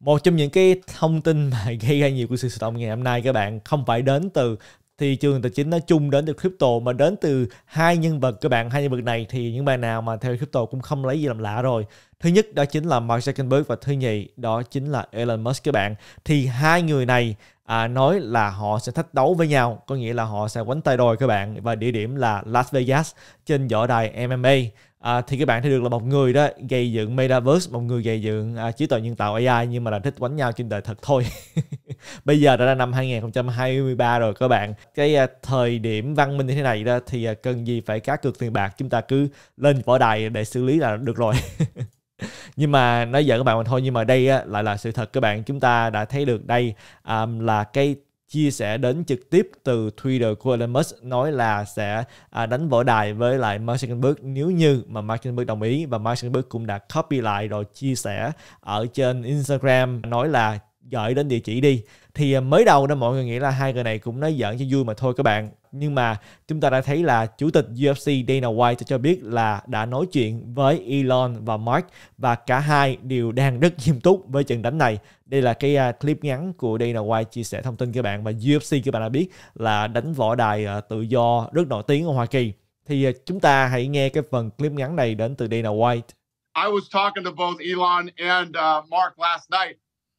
một trong những cái thông tin mà gây ra nhiều cuộc sự động ngày hôm nay các bạn không phải đến từ thị trường tài chính nói chung đến từ crypto mà đến từ hai nhân vật các bạn hai nhân vật này thì những bạn nào mà theo crypto cũng không lấy gì làm lạ rồi thứ nhất đó chính là Mark Zuckerberg và thứ nhì đó chính là Elon Musk các bạn thì hai người này à, nói là họ sẽ thách đấu với nhau có nghĩa là họ sẽ quánh tay đôi các bạn và địa điểm là Las Vegas trên võ đài MMA à, thì các bạn thấy được là một người đó gây dựng metaverse một người gây dựng à, trí tuệ nhân tạo AI nhưng mà là thích quánh nhau trên đời thật thôi bây giờ đã là năm 2023 rồi các bạn cái à, thời điểm văn minh như thế này đó thì à, cần gì phải cá cược tiền bạc chúng ta cứ lên võ đài để xử lý là được rồi nhưng mà nói giỡn các bạn mà thôi nhưng mà đây á, lại là sự thật các bạn chúng ta đã thấy được đây um, là cái chia sẻ đến trực tiếp từ Twitter của Elon Musk nói là sẽ à, đánh võ đài với lại Mark Zuckerberg nếu như mà Mark Zuckerberg đồng ý và Mark Zuckerberg cũng đã copy lại rồi chia sẻ ở trên Instagram nói là gửi đến địa chỉ đi thì à, mới đầu đó mọi người nghĩ là hai người này cũng nói giỡn cho vui mà thôi các bạn nhưng mà chúng ta đã thấy là chủ tịch UFC Dana White cho biết là đã nói chuyện với Elon và Mark và cả hai đều đang rất nghiêm túc với trận đánh này đây là cái à, clip ngắn của Dana White chia sẻ thông tin các bạn và UFC các bạn đã biết là đánh võ đài à, tự do rất nổi tiếng ở Hoa Kỳ thì chúng ta hãy nghe cái phần clip ngắn này đến từ Dana White I was talking to both Elon and uh, Mark last night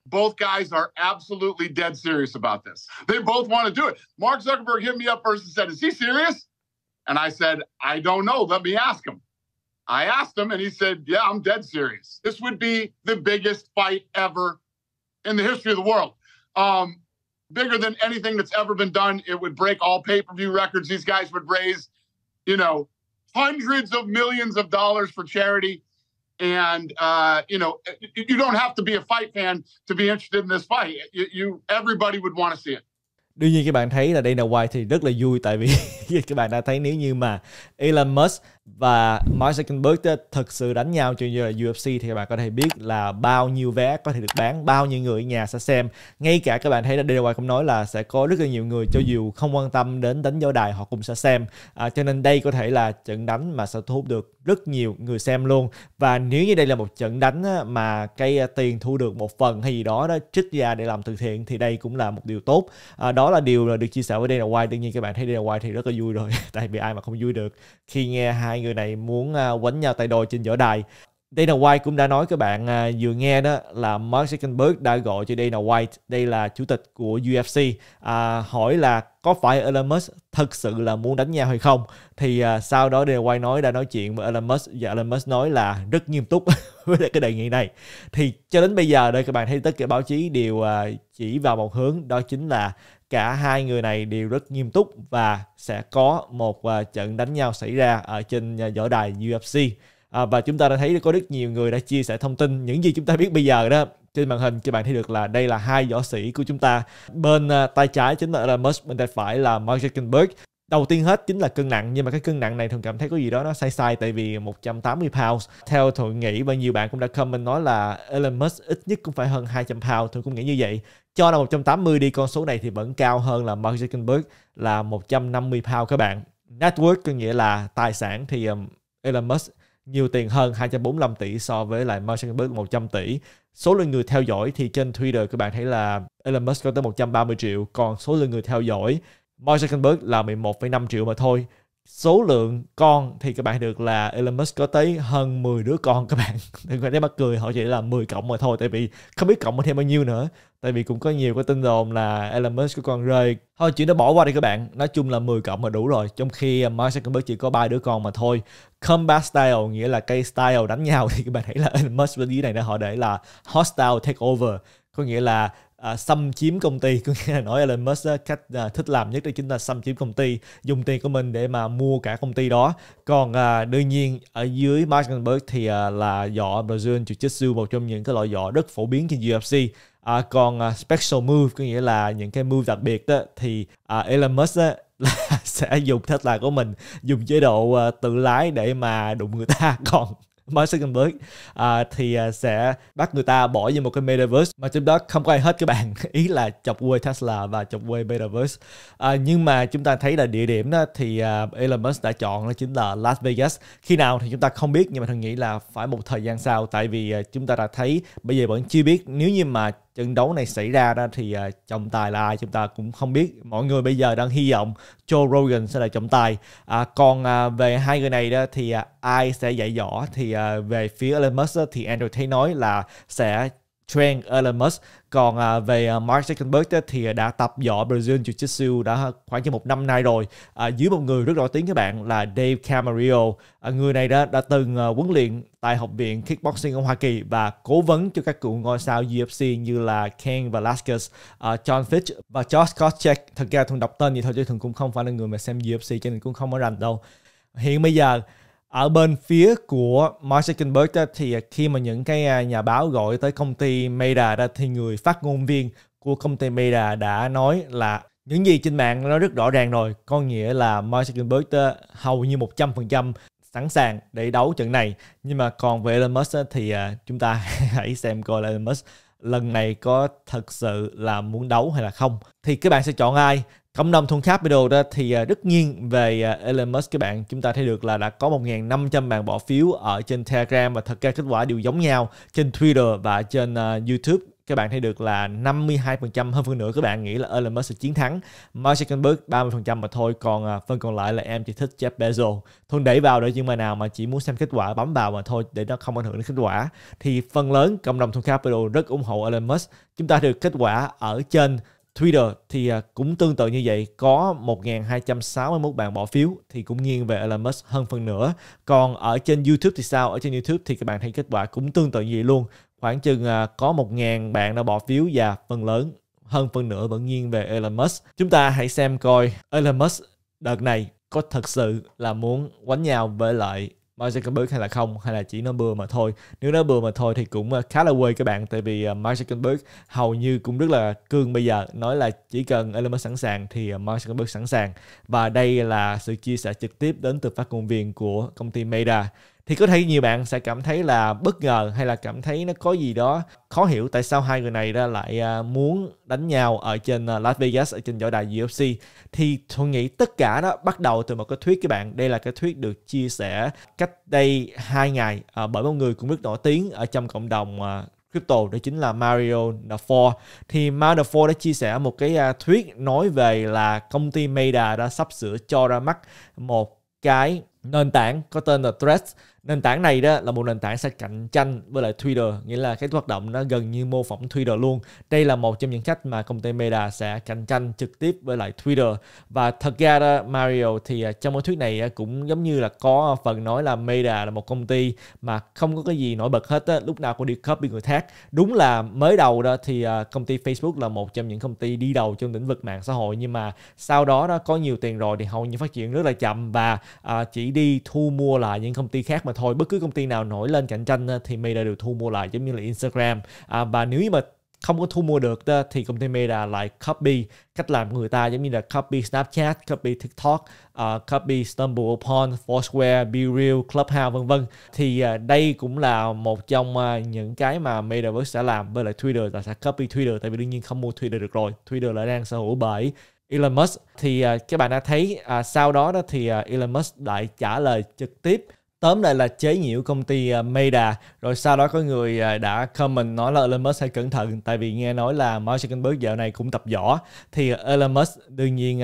both guys are absolutely dead serious about this. They both want to do it. Mark Zuckerberg hit me up first and said, Is he serious? And I said, I don't know. Let me ask him. I asked him, and he said, Yeah, I'm dead serious. This would be the biggest fight ever in the history of the world. Um, bigger than anything that's ever been done. It would break all pay per view records. These guys would raise, you know, hundreds of millions of dollars for charity and uh, you know eh, you don't have to be a fight fan to be interested in this fight. You, you everybody would want to see it. Đương nhiên các bạn thấy là Dana White thì rất là vui tại vì các bạn đã thấy nếu như mà Elon Musk và Mark Zuckerberg thực sự đánh nhau như là UFC thì các bạn có thể biết là bao nhiêu vé có thể được bán, bao nhiêu người nhà sẽ xem. Ngay cả các bạn thấy là Dana White cũng nói là sẽ có rất là nhiều người cho dù không quan tâm đến đánh dấu đài họ cũng sẽ xem. À, cho nên đây có thể là trận đánh mà sẽ thu hút được rất nhiều người xem luôn. Và nếu như đây là một trận đánh mà cái à, tiền thu được một phần hay gì đó đó trích ra để làm từ thiện thì đây cũng là một điều tốt. À, đó là điều là được chia sẻ với Dana White. Tuy nhiên các bạn thấy Dana White thì rất là vui rồi. Tại vì ai mà không vui được khi nghe hai hai người này muốn à, quấn nhau tay đôi trên võ đài Dana White cũng đã nói các bạn à, vừa nghe đó là Mark Zuckerberg đã gọi cho Dana White, đây là chủ tịch của UFC, à, hỏi là có phải Elon Musk thật sự là muốn đánh nhau hay không? Thì à, sau đó Dana White nói đã nói chuyện với Elon Musk và Elon Musk nói là rất nghiêm túc với cái đề nghị này. Thì cho đến bây giờ đây các bạn thấy tất cả báo chí đều à, chỉ vào một hướng đó chính là cả hai người này đều rất nghiêm túc và sẽ có một à, trận đánh nhau xảy ra ở trên à, võ đài UFC à, và chúng ta đã thấy có rất nhiều người đã chia sẻ thông tin những gì chúng ta biết bây giờ đó trên màn hình các bạn thấy được là đây là hai võ sĩ của chúng ta bên uh, tay trái chính là Musk bên tay phải là Mark Zuckerberg đầu tiên hết chính là cân nặng nhưng mà cái cân nặng này thường cảm thấy có gì đó nó sai sai tại vì 180 pounds theo tôi nghĩ và nhiều bạn cũng đã comment nói là Elon Musk ít nhất cũng phải hơn 200 pounds tôi cũng nghĩ như vậy cho là 180 đi con số này thì vẫn cao hơn là Mark Zuckerberg là 150 pounds các bạn network có nghĩa là tài sản thì um, Elon Musk nhiều tiền hơn 245 tỷ so với lại Mark Zuckerberg 100 tỷ. Số lượng người theo dõi thì trên Twitter các bạn thấy là Elon Musk có tới 130 triệu, còn số lượng người theo dõi Mark Zuckerberg là 11,5 triệu mà thôi số lượng con thì các bạn được là Elon Musk có tới hơn 10 đứa con các bạn đừng có để mắc cười họ chỉ là 10 cộng mà thôi tại vì không biết cộng thêm bao nhiêu nữa tại vì cũng có nhiều cái tin đồn là Elon Musk có con rơi thôi chuyện đó bỏ qua đi các bạn nói chung là 10 cộng là đủ rồi trong khi uh, Mark Zuckerberg chỉ có ba đứa con mà thôi combat style nghĩa là cây style đánh nhau thì các bạn thấy là Elon Musk bên dưới này đã họ để là hostile takeover có nghĩa là à, xâm chiếm công ty có nghĩa là nói Elon Musk đó, cách à, thích làm nhất đó chính là xâm chiếm công ty dùng tiền của mình để mà mua cả công ty đó còn à, đương nhiên ở dưới Mark Zuckerberg thì à, là giỏ Brazil Jiu Jitsu một trong những cái loại giỏ rất phổ biến trên UFC à, còn à, special move có nghĩa là những cái move đặc biệt đó thì à, Elon Musk đó, là sẽ dùng Tesla của mình dùng chế độ à, tự lái để mà đụng người ta còn mới Zuckerberg à, thì à, sẽ bắt người ta bỏ vô một cái metaverse mà trong đó không có ai hết các bạn ý là chọc quê Tesla và chọc quê metaverse à, nhưng mà chúng ta thấy là địa điểm đó thì uh, Elon Musk đã chọn đó chính là Las Vegas khi nào thì chúng ta không biết nhưng mà thằng nghĩ là phải một thời gian sau tại vì uh, chúng ta đã thấy bây giờ vẫn chưa biết nếu như mà trận đấu này xảy ra đó thì uh, trọng tài là ai chúng ta cũng không biết mọi người bây giờ đang hy vọng Joe Rogan sẽ là trọng tài à, còn à, về hai người này đó thì à, ai sẽ dạy dỗ thì à, về phía Elon Musk đó, thì Andrew thấy nói là sẽ Trent Elon Còn uh, về uh, Mark Zuckerberg thì à, đã tập võ Brazilian Jiu-Jitsu đã khoảng chừng một năm nay rồi à, dưới một người rất nổi tiếng các bạn là Dave Camarillo. À, người này đã, đã từng uh, huấn luyện tại Học viện Kickboxing ở Hoa Kỳ và cố vấn cho các cựu ngôi sao UFC như là Ken Velasquez, uh, John Fitch và Josh Koscheck. Thật ra thường đọc tên thì thôi chứ thường cũng không phải là người mà xem UFC cho nên cũng không có rành đâu. Hiện bây giờ ở bên phía của Mark Zuckerberg đó, thì khi mà những cái à, nhà báo gọi tới công ty Meta đó, thì người phát ngôn viên của công ty Meta đã nói là những gì trên mạng nó rất rõ ràng rồi có nghĩa là Mark Zuckerberg đó, hầu như 100% sẵn sàng để đấu trận này nhưng mà còn về Elon Musk đó, thì à, chúng ta hãy xem coi là Elon Musk lần này có thật sự là muốn đấu hay là không thì các bạn sẽ chọn ai Cộng đồng thùng Capital đó thì tất à, nhiên về à, Elon Musk các bạn chúng ta thấy được là đã có 1.500 bạn bỏ phiếu ở trên Telegram và thật ra kết quả đều giống nhau trên Twitter và trên à, YouTube các bạn thấy được là 52% hơn phân nửa các bạn nghĩ là Elon Musk sẽ chiến thắng Mark Zuckerberg 30% mà thôi còn phần còn lại là em chỉ thích Jeff Bezos thôi đẩy vào để những bài nào mà chỉ muốn xem kết quả bấm vào mà thôi để nó không ảnh hưởng đến kết quả thì phần lớn cộng đồng thùng capital rất ủng hộ Elon Musk chúng ta được kết quả ở trên Twitter thì à, cũng tương tự như vậy, có 1.261 bạn bỏ phiếu thì cũng nghiêng về Elon Musk hơn phần nữa. Còn ở trên YouTube thì sao? Ở trên YouTube thì các bạn thấy kết quả cũng tương tự như vậy luôn. Khoảng chừng à, có 1.000 bạn đã bỏ phiếu và phần lớn hơn phần nữa vẫn nghiêng về Elon Musk. Chúng ta hãy xem coi Elon Musk đợt này có thật sự là muốn quánh nhau với lại Mark Zuckerberg hay là không hay là chỉ nó bừa mà thôi nếu nó bừa mà thôi thì cũng à, khá là quê các bạn tại vì à, Mark Zuckerberg hầu như cũng rất là cương bây giờ nói là chỉ cần Elon Musk sẵn sàng thì à, Mark Zuckerberg sẵn sàng và đây là sự chia sẻ trực tiếp đến từ phát ngôn viên của công ty Meta thì có thể nhiều bạn sẽ cảm thấy là bất ngờ hay là cảm thấy nó có gì đó khó hiểu tại sao hai người này ra lại à, muốn đánh nhau ở trên à, Las Vegas ở trên võ đài UFC thì tôi nghĩ tất cả đó bắt đầu từ một cái thuyết các bạn đây là cái thuyết được chia sẻ cách đây hai ngày à, bởi một người cũng rất nổi tiếng ở trong cộng đồng crypto đó chính là Mario Dufour thì Mario Dufour đã chia sẻ một cái thuyết nói về là công ty Meta đã sắp sửa cho ra mắt một cái nền tảng có tên là Threads nền tảng này đó là một nền tảng sẽ cạnh tranh với lại Twitter nghĩa là cái hoạt động nó gần như mô phỏng Twitter luôn đây là một trong những cách mà công ty Meta sẽ cạnh tranh trực tiếp với lại Twitter và thật ra đó, Mario thì à, trong cái thuyết này à, cũng giống như là có phần nói là Meta là một công ty mà không có cái gì nổi bật hết á, lúc nào cũng đi copy người khác đúng là mới đầu đó thì à, công ty Facebook là một trong những công ty đi đầu trong lĩnh vực mạng xã hội nhưng mà sau đó đó có nhiều tiền rồi thì hầu như phát triển rất là chậm và chỉ đi thu mua lại những công ty khác mà thôi bất cứ công ty nào nổi lên cạnh tranh ờ, thì Meta đều thu mua lại giống như là Instagram à, và nếu như mà không có thu mua được thì công ty Meta lại copy cách làm người ta giống như là copy Snapchat, copy TikTok, uh, copy Stumble Upon, Foursquare, BeReal, Clubhouse vân vân. Thì uh, đây cũng là một trong uh, những cái mà Metaverse sẽ làm với lại Twitter là sẽ copy Twitter tại vì đương nhiên không mua Twitter được rồi. Twitter lại đang sở hữu bởi Elon Musk thì uh, các bạn đã thấy uh, sau đó đó thì uh, Elon Musk lại trả lời trực tiếp tóm lại là chế nhiễu công ty ờ, Meta rồi sau đó có người ờ, đã comment nói là Elon Musk hãy cẩn thận tại vì nghe nói là Mark Zuckerberg dạo này cũng tập võ thì ờ, Elon Musk đương nhiên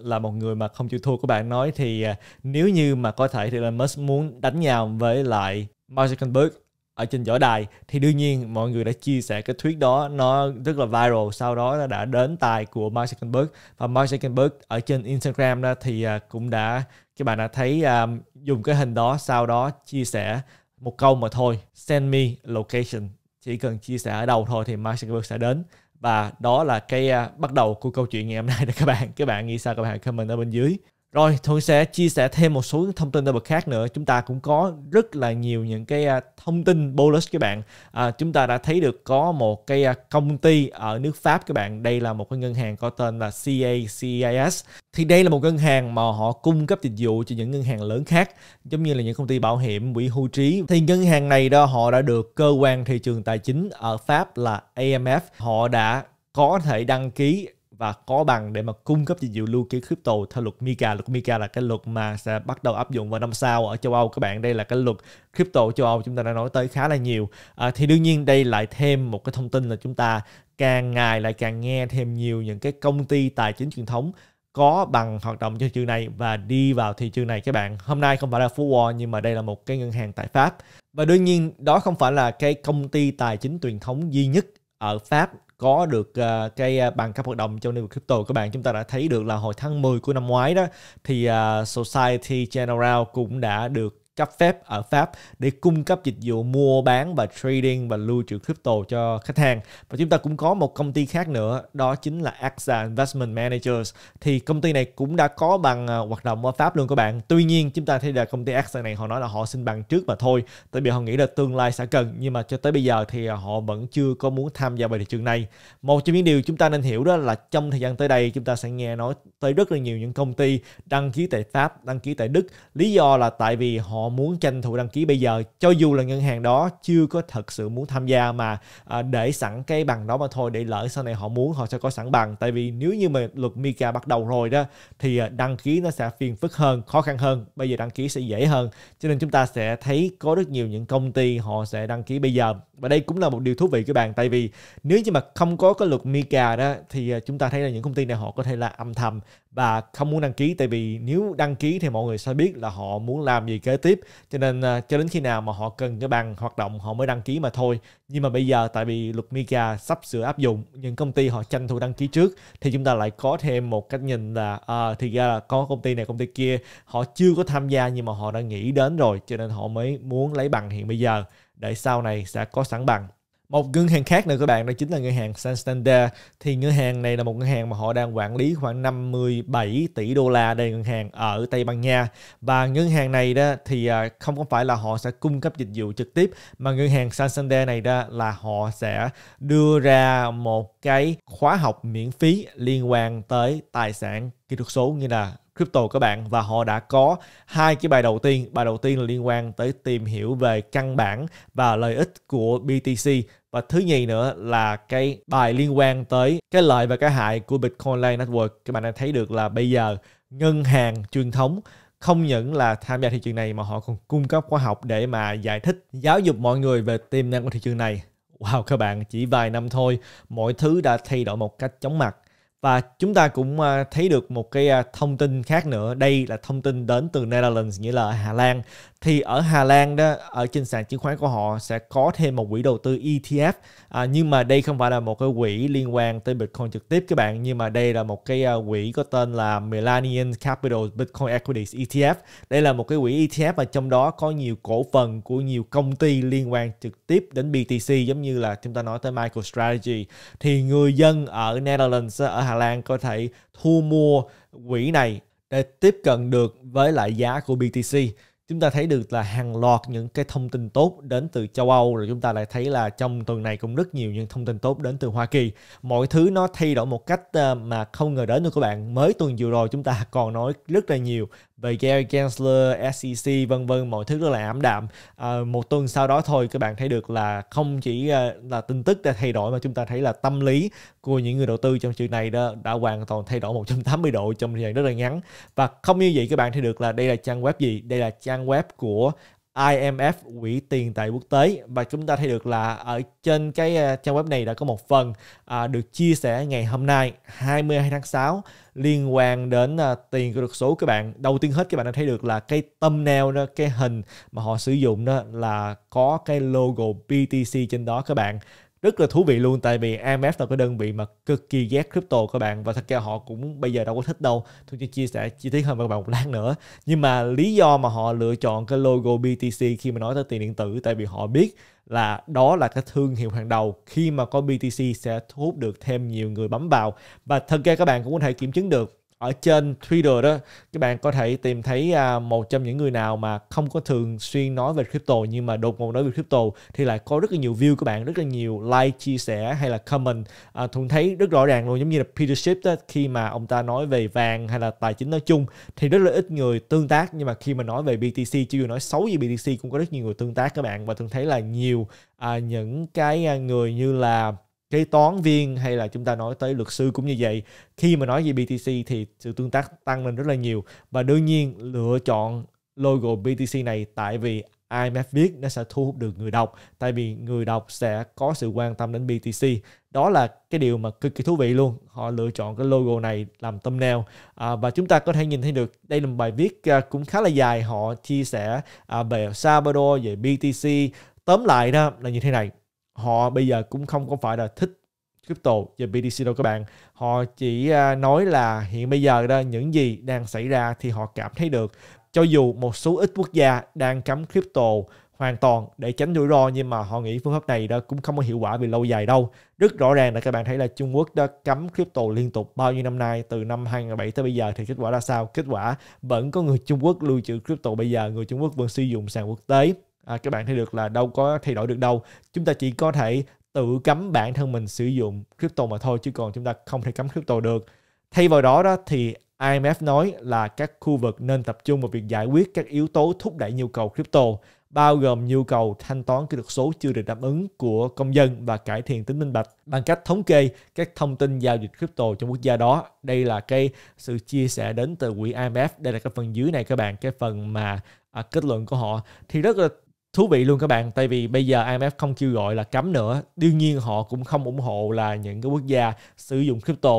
là một người mà không chịu thua của bạn nói thì nếu như mà có thể thì Elon Musk muốn đánh nhau với lại Mark Zuckerberg ở trên võ đài thì đương nhiên mọi người đã chia sẻ cái thuyết đó nó rất là viral sau đó nó đã đến tài của Mark Zuckerberg và Mark Zuckerberg ở trên Instagram đó thì à, cũng đã các bạn đã thấy um, dùng cái hình đó sau đó chia sẻ một câu mà thôi send me location chỉ cần chia sẻ ở đâu thôi thì Mark Zuckerberg sẽ đến và đó là cái uh, bắt đầu của câu chuyện ngày hôm nay đó các bạn các bạn nghĩ sao các bạn comment ở bên dưới rồi, tôi sẽ chia sẻ thêm một số thông tin đặc biệt khác nữa. Chúng ta cũng có rất là nhiều những cái à, thông tin bonus các bạn. À, chúng ta đã thấy được có một cái à, công ty ở nước Pháp các bạn. Đây là một cái ngân hàng có tên là CACIS. Thì đây là một ngân hàng mà họ cung cấp dịch vụ cho những ngân hàng lớn khác, giống như là những công ty bảo hiểm, quỹ hưu trí. Thì ngân hàng này đó họ đã được cơ quan thị trường tài chính ở Pháp là AMF. Họ đã có thể đăng ký và có bằng để mà cung cấp dịch vụ lưu trữ crypto theo luật MiCA. Luật MiCA là cái luật mà sẽ bắt đầu áp dụng vào năm sau ở châu Âu các bạn. Đây là cái luật crypto châu Âu chúng ta đã nói tới khá là nhiều. À, thì đương nhiên đây lại thêm một cái thông tin là chúng ta càng ngày lại càng nghe thêm nhiều những cái công ty tài chính truyền thống có bằng hoạt động trên thị trường này và đi vào thị trường này các bạn. Hôm nay không phải là Phú nhưng mà đây là một cái ngân hàng tại Pháp. Và đương nhiên đó không phải là cái công ty tài chính truyền thống duy nhất ở Pháp có được uh, cái ờ, bằng cấp hoạt động trong lĩnh vực crypto các bạn chúng ta đã thấy được là hồi tháng 10 của năm ngoái đó thì uh, Society General cũng đã được cấp phép ở Pháp để cung cấp dịch vụ mua bán và trading và lưu trữ crypto cho khách hàng. Và chúng ta cũng có một công ty khác nữa, đó chính là AXA Investment Managers. Thì công ty này cũng đã có bằng à, hoạt động ở Pháp luôn các bạn. Tuy nhiên chúng ta thấy là công ty AXA này họ nói là họ xin bằng trước mà thôi, tại vì họ nghĩ là tương lai sẽ cần nhưng mà cho tới bây giờ thì à, họ vẫn chưa có muốn tham gia vào thị trường này. Một trong những điều chúng ta nên hiểu đó là trong thời gian tới đây chúng ta sẽ nghe nói tới rất là nhiều những công ty đăng ký tại Pháp, đăng ký tại Đức. Lý do là tại vì họ họ muốn tranh thủ đăng ký bây giờ cho dù là ngân hàng đó chưa có thật sự muốn tham gia mà à, để sẵn cái bằng đó mà thôi để lỡ sau này họ muốn họ sẽ có sẵn bằng tại vì nếu như mà luật Mika bắt đầu rồi đó thì à, đăng ký nó sẽ phiền phức hơn khó khăn hơn bây giờ đăng ký sẽ dễ hơn cho nên chúng ta sẽ thấy có rất nhiều những công ty họ sẽ đăng ký bây giờ và đây cũng là một điều thú vị các bạn tại vì nếu như mà không có cái luật mica đó thì à, chúng ta thấy là những công ty này họ có thể là âm thầm và không muốn đăng ký tại vì nếu đăng ký thì mọi người sẽ biết là họ muốn làm gì kế tiếp cho nên à, cho đến khi nào mà họ cần cái bằng hoạt động họ mới đăng ký mà thôi nhưng mà bây giờ tại vì luật mica sắp sửa áp dụng những công ty họ tranh thủ đăng ký trước thì chúng ta lại có thêm một cách nhìn là uh, thì ra là có công ty này công ty kia họ chưa có tham gia nhưng mà họ đã nghĩ đến rồi cho nên họ mới muốn lấy bằng hiện bây giờ để sau này sẽ có sẵn bằng một ngân hàng khác nữa các bạn đó chính là ngân hàng Santander thì ngân hàng này là một ngân hàng mà họ đang quản lý khoảng 57 tỷ đô la đây ngân hàng ở Tây Ban Nha và ngân hàng này đó thì à, không có phải là họ sẽ cung cấp dịch vụ trực tiếp mà ngân hàng Santander này đó là họ sẽ đưa ra một cái khóa học miễn phí liên quan tới tài sản kỹ thuật số như là crypto các bạn và họ đã có hai cái bài đầu tiên bài đầu tiên là liên quan tới tìm hiểu về căn bản và lợi ích của BTC và thứ nhì nữa là cái bài liên quan tới cái lợi và cái hại của Bitcoin Lightning Network các bạn đã thấy được là bây giờ ngân hàng truyền thống không những là tham gia thị trường này mà họ còn cung cấp khóa học để mà giải thích giáo dục mọi người về tiềm năng của thị trường này wow các bạn chỉ vài năm thôi mọi thứ đã thay đổi một cách chóng mặt và chúng ta cũng à, thấy được một cái à, thông tin khác nữa. Đây là thông tin đến từ Netherlands, nghĩa là Hà Lan. Thì ở Hà Lan đó, ở trên sàn chứng khoán của họ sẽ có thêm một quỹ đầu tư ETF. À, nhưng mà đây không phải là một cái quỹ liên quan tới Bitcoin trực tiếp các bạn. Nhưng mà đây là một cái à, quỹ có tên là Millennium Capital Bitcoin Equities ETF. Đây là một cái quỹ ETF mà trong đó có nhiều cổ phần của nhiều công ty liên quan trực tiếp đến BTC giống như là chúng ta nói tới MicroStrategy. Thì người dân ở Netherlands, ở Hà Hà Lan có thể thu mua quỹ này để tiếp cận được với lại giá của BTC chúng ta thấy được là hàng loạt những cái thông tin tốt đến từ châu Âu rồi chúng ta lại thấy là trong tuần này cũng rất nhiều những thông tin tốt đến từ Hoa Kỳ mọi thứ nó thay đổi một cách ờ, mà không ngờ đến nữa các bạn mới tuần vừa rồi chúng ta còn nói rất là nhiều về Gary Gensler, SEC vân vân mọi thứ rất là ảm đạm à, một tuần sau đó thôi các bạn thấy được là không chỉ à, là tin tức đã thay đổi mà chúng ta thấy là tâm lý của những người đầu tư trong chuyện này đó đã hoàn toàn thay đổi 180 độ trong thời gian rất là ngắn và không như vậy các bạn thấy được là đây là trang web gì đây là trang web của IMF quỹ tiền tệ quốc tế và chúng ta thấy được là ở trên cái à, trang web này đã có một phần à, được chia sẻ ngày hôm nay 22 tháng 6 liên quan đến à, tiền kỹ thuật số các bạn đầu tiên hết các bạn đã thấy được là cái thumbnail đó cái hình mà họ sử dụng đó là có cái logo BTC trên đó các bạn rất là thú vị luôn tại vì AMF là cái đơn vị mà cực kỳ ghét crypto các bạn và thật ra họ cũng bây giờ đâu có thích đâu tôi sẽ chia sẻ chi tiết hơn với các bạn một lát nữa nhưng mà lý do mà họ lựa chọn cái logo BTC khi mà nói tới tiền điện tử tại vì họ biết là đó là cái thương hiệu hàng đầu khi mà có BTC sẽ thu hút được thêm nhiều người bấm vào và thật ra các bạn cũng có thể kiểm chứng được ở trên Twitter đó các bạn có thể tìm thấy à, một trong những người nào mà không có thường xuyên nói về crypto nhưng mà đột ngột nói về crypto thì lại có rất là nhiều view các bạn rất là nhiều like chia sẻ hay là comment à, thường thấy rất rõ ràng luôn giống như là Peter Schiff đó, khi mà ông ta nói về vàng hay là tài chính nói chung thì rất là ít người tương tác nhưng mà khi mà nói về BTC chỉ dù nói xấu gì BTC cũng có rất nhiều người tương tác các bạn và thường thấy là nhiều à, những cái à, người như là kế toán viên hay là chúng ta nói tới luật sư cũng như vậy khi mà nói về BTC thì sự tương tác tăng lên rất là nhiều và đương nhiên lựa chọn logo BTC này tại vì IMF viết nó sẽ thu hút được người đọc tại vì người đọc sẽ có sự quan tâm đến BTC đó là cái điều mà cực kỳ thú vị luôn họ lựa chọn cái logo này làm thumbnail à, và chúng ta có thể nhìn thấy được đây là một bài viết à, cũng khá là dài họ chia sẻ à, về Salvador về BTC tóm lại đó là như thế này họ bây giờ cũng không có phải là thích crypto và BTC đâu các bạn. Họ chỉ à, nói là hiện bây giờ đó những gì đang xảy ra thì họ cảm thấy được. Cho dù một số ít quốc gia đang cấm crypto hoàn toàn để tránh rủi ro nhưng mà họ nghĩ phương pháp này đó cũng không có hiệu quả về lâu dài đâu. Rất rõ ràng là các bạn thấy là Trung Quốc đã cấm crypto liên tục bao nhiêu năm nay từ năm 2007 tới bây giờ thì kết quả ra sao? Kết quả vẫn có người Trung Quốc lưu trữ crypto bây giờ, người Trung Quốc vẫn sử dụng sàn quốc tế à, các bạn thấy được là đâu có thay đổi được đâu chúng ta chỉ có thể tự cấm bản thân mình sử dụng crypto mà thôi chứ còn chúng ta không thể cấm crypto được thay vào đó đó thì IMF nói là các khu vực nên tập trung vào việc giải quyết các yếu tố thúc đẩy nhu cầu crypto bao gồm nhu cầu thanh toán kỹ thuật số chưa được đáp ứng của công dân và cải thiện tính minh bạch bằng cách thống kê các thông tin giao dịch crypto trong quốc gia đó. Đây là cái sự chia sẻ đến từ quỹ IMF. Đây là cái phần dưới này các bạn, cái phần mà à, kết luận của họ. Thì rất là thú vị luôn các bạn tại vì bây giờ IMF không kêu gọi là cấm nữa đương nhiên họ cũng không ủng hộ là những cái quốc gia sử dụng crypto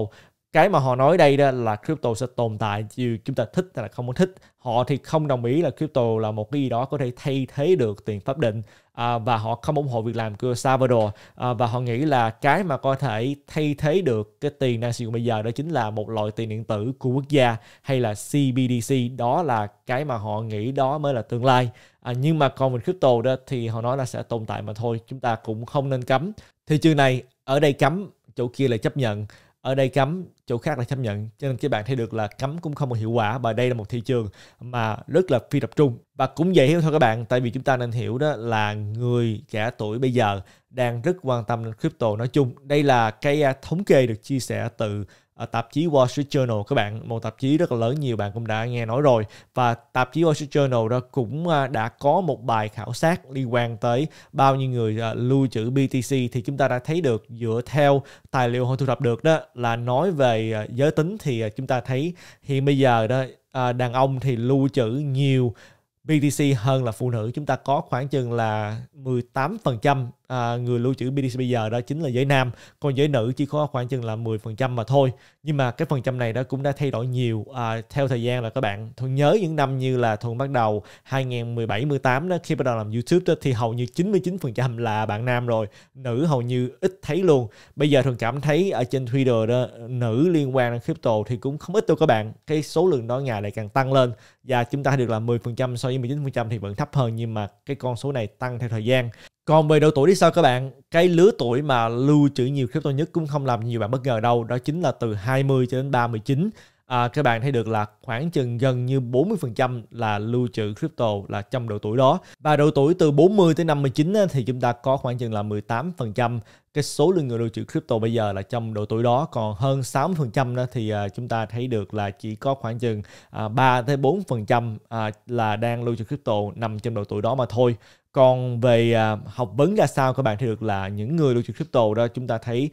cái mà họ nói đây đó là crypto sẽ tồn tại dù chúng ta thích hay là không thích họ thì không đồng ý là crypto là một cái gì đó có thể thay thế được tiền pháp định à, và họ không ủng hộ việc làm của Salvador à, và họ nghĩ là cái mà có thể thay thế được cái tiền đang sử dụng bây giờ đó chính là một loại tiền điện tử của quốc gia hay là CBDC đó là cái mà họ nghĩ đó mới là tương lai à, nhưng mà còn về crypto đó thì họ nói là sẽ tồn tại mà thôi chúng ta cũng không nên cấm thị trường này ở đây cấm chỗ kia lại chấp nhận ở đây cấm chỗ khác lại chấp nhận cho nên các bạn thấy được là cấm cũng không có hiệu quả và đây là một thị trường mà rất là phi tập trung và cũng vậy thôi các bạn tại vì chúng ta nên hiểu đó là người trẻ tuổi bây giờ đang rất quan tâm đến crypto nói chung đây là cái à, thống kê được chia sẻ từ uh, tạp chí Wall Street Journal các bạn một tạp chí rất là lớn nhiều bạn cũng đã nghe nói rồi và tạp chí Wall Street Journal đó cũng à, đã có một bài khảo sát liên quan tới bao nhiêu người à, lưu trữ BTC thì chúng ta đã thấy được dựa theo tài liệu họ thu thập được đó là nói về à, giới tính thì chúng ta thấy hiện bây giờ đó đàn ông thì lưu trữ nhiều BTC hơn là phụ nữ chúng ta có khoảng chừng là 18% à, người lưu trữ BTC bây giờ đó chính là giới nam còn giới nữ chỉ có khoảng chừng là 10% mà thôi nhưng mà cái phần trăm này đó cũng đã thay đổi nhiều à, theo thời gian là các bạn thuận nhớ những năm như là thuận bắt đầu 2017 18 đó khi bắt đầu làm YouTube đó, thì hầu như 99% là bạn nam rồi nữ hầu như ít thấy luôn bây giờ thuận cảm thấy ở trên Twitter đó nữ liên quan đến crypto thì cũng không ít đâu các bạn cái số lượng đó ngày lại càng tăng lên và chúng ta được là 10% so với 19% thì vẫn thấp hơn nhưng mà cái con số này tăng theo thời gian còn về độ tuổi đi sao các bạn, cái lứa tuổi mà lưu trữ nhiều crypto nhất cũng không làm nhiều bạn bất ngờ đâu, đó chính là từ 20 cho đến 39. À, các bạn thấy được là khoảng chừng gần như 40% là lưu trữ crypto là trong độ tuổi đó. Và độ tuổi từ 40 tới 59 thì chúng ta có khoảng chừng là 18% cái số lượng người lưu trữ crypto bây giờ là trong độ tuổi đó còn hơn 6% đó thì à, chúng ta thấy được là chỉ có khoảng chừng 3 à, tới 4% à, là đang lưu trữ crypto nằm trong độ tuổi đó mà thôi. Còn về học vấn ra sao các bạn thấy được là những người lưu trữ crypto đó chúng ta thấy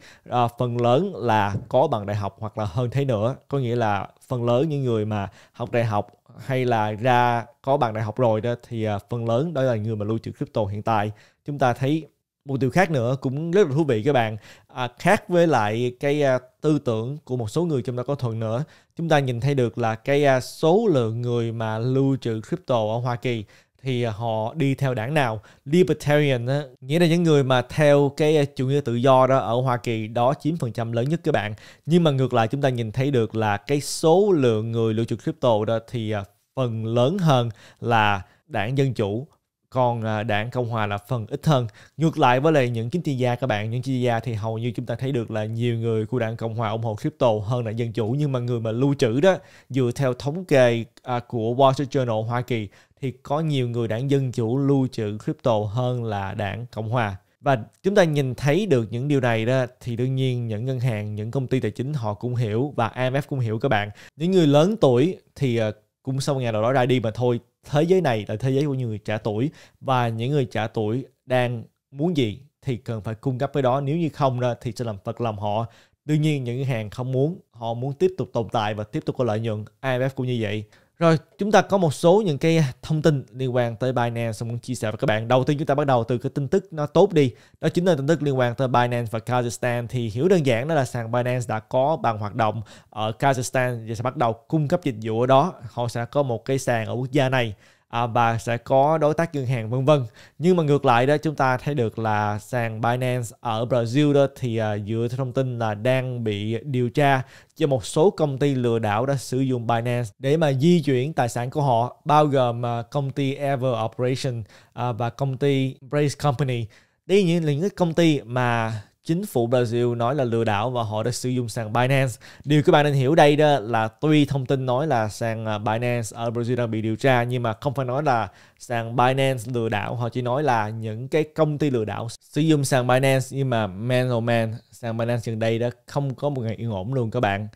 phần lớn là có bằng đại học hoặc là hơn thế nữa, có nghĩa là phần lớn những người mà học đại học hay là ra có bằng đại học rồi đó thì phần lớn đó là người mà lưu trữ crypto hiện tại. Chúng ta thấy một điều khác nữa cũng rất là thú vị các bạn à, khác với lại cái à, tư tưởng của một số người trong đó có thuận nữa chúng ta nhìn thấy được là cái à, số lượng người mà lưu trữ crypto ở Hoa Kỳ thì họ đi theo đảng nào libertarian á, nghĩa là những người mà theo cái à, chủ nghĩa tự do đó ở Hoa Kỳ đó chiếm phần trăm lớn nhất các bạn nhưng mà ngược lại chúng ta nhìn thấy được là cái số lượng người lưu trữ crypto đó thì à, phần lớn hơn là đảng dân chủ còn à, đảng cộng hòa là phần ít hơn ngược lại với lại những chính trị gia các bạn những chính trị gia thì hầu như chúng ta thấy được là nhiều người của đảng cộng hòa ủng hộ crypto hơn là dân chủ nhưng mà người mà lưu trữ đó dựa theo thống kê à, của Wall Street Journal Hoa Kỳ thì có nhiều người đảng dân chủ lưu trữ crypto hơn là đảng cộng hòa và chúng ta nhìn thấy được những điều này đó thì đương nhiên những ngân hàng những công ty tài chính họ cũng hiểu và IMF cũng hiểu các bạn những người lớn tuổi thì à, cũng sau ngày nào đó ra đi mà thôi thế giới này là thế giới của những người trẻ tuổi và những người trẻ tuổi đang muốn gì thì cần phải cung cấp với đó nếu như không ra thì sẽ làm phật lòng họ đương nhiên những hàng không muốn họ muốn tiếp tục tồn tại và tiếp tục có lợi nhuận IMF cũng như vậy rồi, chúng ta có một số những cái thông tin liên quan tới Binance mình muốn chia sẻ với các bạn. Đầu tiên chúng ta bắt đầu từ cái tin tức nó tốt đi. Đó chính là tin tức liên quan tới Binance và Kazakhstan. Thì hiểu đơn giản đó là sàn Binance đã có bằng hoạt động ở Kazakhstan và sẽ bắt đầu cung cấp dịch vụ ở đó. Họ sẽ có một cái sàn ở quốc gia này à, bà sẽ có đối tác ngân hàng vân vân nhưng mà ngược lại đó chúng ta thấy được là sàn Binance ở Brazil đó thì à, dựa theo thông tin là đang bị điều tra cho một số công ty lừa đảo đã sử dụng Binance để mà di chuyển tài sản của họ bao gồm à, công ty Ever Operation à, và công ty Brace Company đây là những công ty mà chính phủ Brazil nói là lừa đảo và họ đã sử dụng sàn Binance. Điều các bạn nên hiểu đây đó là tuy thông tin nói là sàn à, Binance ở Brazil đang bị điều tra nhưng mà không phải nói là sàn Binance lừa đảo, họ chỉ nói là những cái công ty lừa đảo sử dụng sàn Binance nhưng mà man oh man, sàn Binance gần đây đó không có một ngày yên ổn luôn các bạn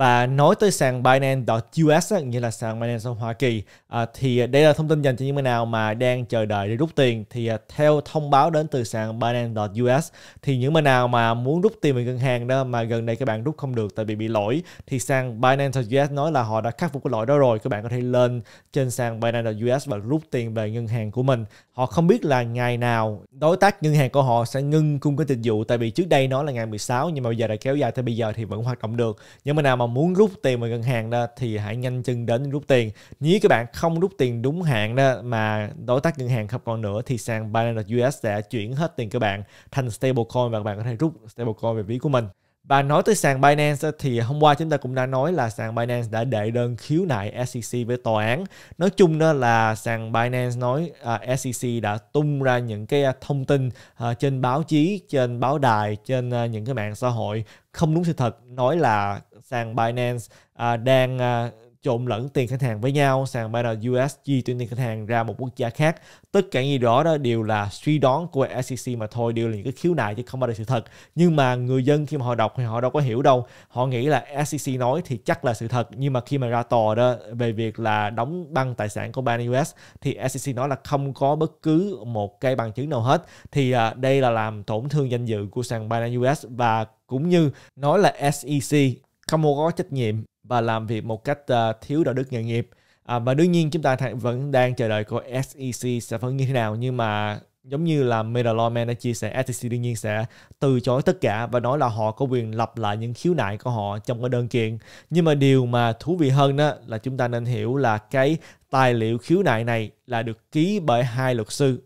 và nói tới sàn Binance.us nghĩa là sàn Binance ở Hoa Kỳ à, thì đây là thông tin dành cho những người nào mà đang chờ đợi để rút tiền thì à, theo thông báo đến từ sàn Binance.us thì những người nào mà muốn rút tiền về ngân hàng đó mà gần đây các bạn rút không được tại vì bị lỗi thì sàn Binance.us nói là họ đã khắc phục cái lỗi đó rồi các bạn có thể lên trên sàn Binance.us và rút tiền về ngân hàng của mình họ không biết là ngày nào đối tác ngân hàng của họ sẽ ngưng cung cái dịch vụ tại vì trước đây nó là ngày 16 nhưng mà bây giờ đã kéo dài tới bây giờ thì vẫn hoạt động được những người nào mà muốn rút tiền vào ngân hàng đó thì hãy nhanh chân đến rút tiền nếu các bạn không rút tiền đúng hạn đó mà đối tác ngân hàng không còn nữa thì sàn Binance US sẽ chuyển hết tiền các bạn thành stablecoin và các bạn có thể rút stablecoin về ví của mình và nói tới sàn Binance thì hôm qua chúng ta cũng đã nói là sàn Binance đã đệ đơn khiếu nại SEC với tòa án. Nói chung đó là sàn Binance nói uh, à, SEC đã tung ra những cái à, thông tin uh, trên báo chí, trên báo đài, trên uh, những cái mạng xã hội không đúng sự thật, nói là sàn Binance uh, đang uh, trộn lẫn tiền khách hàng với nhau sàn Binance US USG tuyển tiền khách hàng ra một quốc gia khác tất cả gì đó đó đều là suy đoán của SEC mà thôi đều là những cái khiếu nại chứ không phải là sự thật nhưng mà người dân khi mà họ đọc thì họ đâu có hiểu đâu họ nghĩ là SEC nói thì chắc là sự thật nhưng mà khi mà ra tòa đó về việc là đóng băng tài sản của Binance US thì SEC nói là không có bất cứ một cái bằng chứng nào hết thì à, đây là làm tổn thương danh dự của sàn Binance US và cũng như nói là SEC không có trách nhiệm và làm việc một cách uh, thiếu đạo đức nghề nghiệp à, và đương nhiên chúng ta vẫn đang chờ đợi của SEC sẽ phản như thế nào nhưng mà giống như là Man đã chia sẻ SEC đương nhiên sẽ từ chối tất cả và nói là họ có quyền lập lại những khiếu nại của họ trong cái đơn kiện nhưng mà điều mà thú vị hơn đó là chúng ta nên hiểu là cái tài liệu khiếu nại này là được ký bởi hai luật sư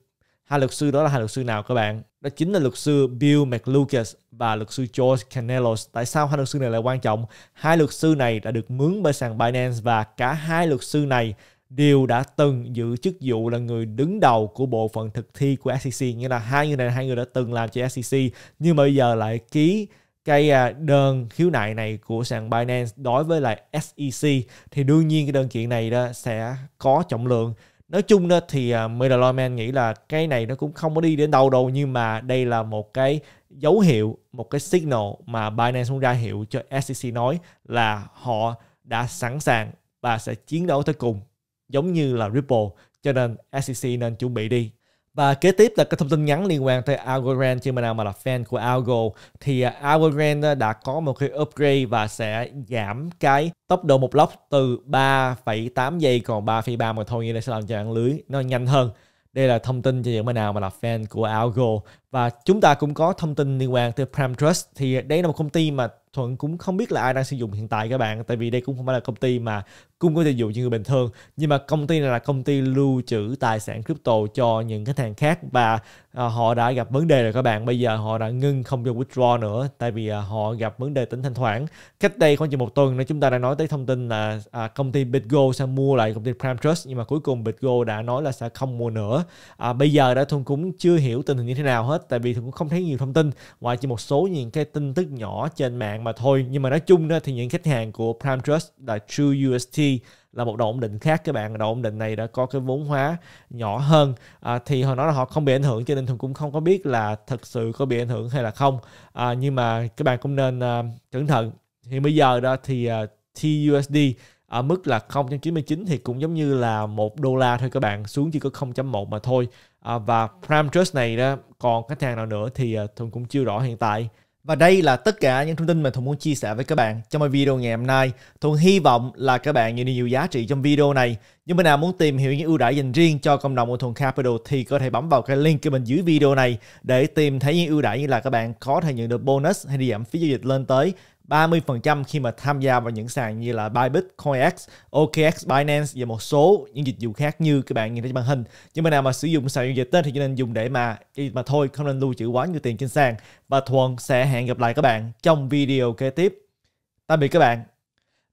Hai luật sư đó là hai luật sư nào các bạn? Đó chính là luật sư Bill McLucas và luật sư George Canelos. Tại sao hai luật sư này lại quan trọng? Hai luật sư này đã được mướn bởi sàn Binance và cả hai luật sư này đều đã từng giữ chức vụ là người đứng đầu của bộ phận thực thi của SEC nghĩa là hai người này hai người đã từng làm cho SEC nhưng mà bây giờ lại ký cái à, đơn khiếu nại này của sàn Binance đối với lại SEC thì đương nhiên cái đơn kiện này đó sẽ có trọng lượng nói chung đó thì à, Miller nghĩ là cái này nó cũng không có đi đến đâu đâu nhưng mà đây là một cái dấu hiệu một cái signal mà Binance muốn ra hiệu cho SEC nói là họ đã sẵn sàng và sẽ chiến đấu tới cùng giống như là Ripple cho nên SEC nên chuẩn bị đi và kế tiếp là cái thông tin ngắn liên quan tới Algorand Chứ mà nào mà là fan của Algo Thì à, Algorand à, đã có một cái upgrade và sẽ giảm cái tốc độ một lóc từ 3,8 giây còn 3,3 mà thôi như là sẽ làm cho mạng lưới nó nhanh hơn đây là thông tin cho những bạn nào mà là fan của Algo và chúng ta cũng có thông tin liên quan tới Prime Trust thì đây là một công ty mà Thuận cũng không biết là ai đang sử dụng hiện tại các bạn tại vì đây cũng không phải là công ty mà cung có thể dụ như người bình thường nhưng mà công ty này là công ty lưu trữ tài sản crypto cho những khách hàng khác và à, họ đã gặp vấn đề rồi các bạn bây giờ họ đã ngưng không cho withdraw nữa tại vì à, họ gặp vấn đề tính thanh khoản cách đây khoảng chừng một tuần nữa chúng ta đã nói tới thông tin là à, công ty Bitgo sẽ mua lại công ty Prime Trust nhưng mà cuối cùng Bitgo đã nói là sẽ không mua nữa à, bây giờ đã Thuận cũng chưa hiểu tình hình như thế nào hết tại vì cũng không thấy nhiều thông tin ngoài chỉ một số những cái tin tức nhỏ trên mạng mà thôi nhưng mà nói chung đó thì những khách hàng của Prime Trust là True UST là một độ ổn định khác các bạn độ ổn định này đã có cái vốn hóa nhỏ hơn à, thì họ nói là họ không bị ảnh hưởng cho nên thường cũng không có biết là thật sự có bị ảnh hưởng hay là không à, nhưng mà các bạn cũng nên à, cẩn thận thì bây giờ đó thì à, TUSD ở mức là 0.99 thì cũng giống như là một đô la thôi các bạn xuống chỉ có 0.1 mà thôi à, và Prime Trust này đó còn khách hàng nào nữa thì à, Thuận cũng chưa rõ hiện tại và đây là tất cả những thông tin mà Thuận muốn chia sẻ với các bạn trong video ngày hôm nay. Thuận hy vọng là các bạn nhận được nhiều giá trị trong video này. nhưng bạn nào muốn tìm hiểu những ưu đãi dành riêng cho cộng đồng của Thuận Capital thì có thể bấm vào cái link ở bên dưới video này để tìm thấy những ưu đãi như là các bạn có thể nhận được bonus hay giảm phí giao dịch lên tới 30% khi mà tham gia vào những sàn như là Bybit, CoinX, OKX, Binance và một số những dịch vụ khác như các bạn nhìn thấy trên màn hình. Nhưng mà nào mà sử dụng sàn giao dịch thì cho nên dùng để mà mà thôi, không nên lưu trữ quá nhiều tiền trên sàn. Và Thuận sẽ hẹn gặp lại các bạn trong video kế tiếp. Tạm biệt các bạn.